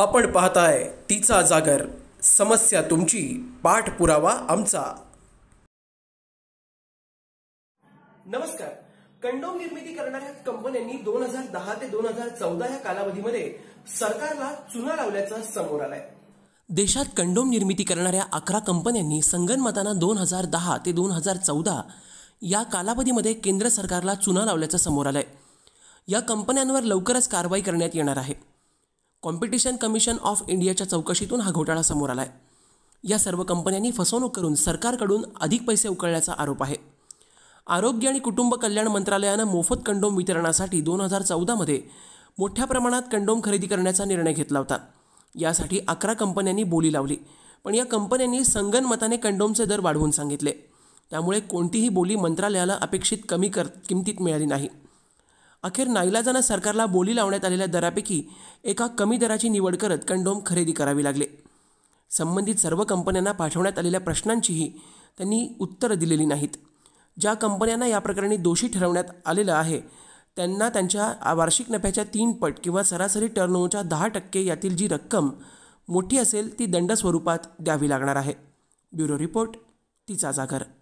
आपण पाहताय तिचा जागर समस्या तुमची पाठपुरावा आमचा नमस्कार कंडोम निर्मिती करणाऱ्या कंपन्यांनी दोन हजार दहा ते दोन हजार चौदा या कालावधीमध्ये सरकारला चुना लावल्याचं समोर आलंय देशात कंडोम निर्मिती करणाऱ्या अकरा कंपन्यांनी संगनमतानं दोन हजार दहा ते दोन हजार चौदा या कालावधीमध्ये केंद्र सरकारला चुना लावल्याचं समोर आलंय या कंपन्यांवर लवकरच कारवाई करण्यात येणार आहे कॉम्पिटिशन कमिशन ऑफ इंडियाच्या चौकशीतून हा घोटाळा समोर आला आहे या सर्व कंपन्यांनी फसवणूक करून सरकारकडून अधिक पैसे उकळल्याचा आरोप आहे आरोग्य आणि कुटुंब कल्याण मंत्रालयानं मोफत कंडोम वितरणासाठी दोन हजार चौदामध्ये मोठ्या प्रमाणात कंडोम खरेदी करण्याचा निर्णय घेतला होता यासाठी अकरा कंपन्यांनी बोली लावली पण या कंपन्यांनी संगनमताने कंडोमचे दर वाढवून सांगितले त्यामुळे कोणतीही बोली मंत्रालयाला अपेक्षित कमी कर किमतीत मिळाली नाही अखेर नाईलाजानं सरकारला बोली लावण्यात आलेल्या दरापैकी एका कमी दराची निवड करत कंडोम खरेदी करावी लागले संबंधित सर्व कंपन्यांना पाठवण्यात आलेल्या प्रश्नांचीही त्यांनी उत्तरं दिलेली नाहीत ज्या कंपन्यांना या प्रकरणी दोषी ठरवण्यात आलेलं आहे त्यांना त्यांच्या वार्षिक नफ्याच्या तीन पट किंवा सरासरी टर्नओव्हरच्या दहा टक्के यातील जी रक्कम मोठी असेल ती दंड स्वरूपात द्यावी लागणार आहे ब्युरो रिपोर्ट तिचा जागर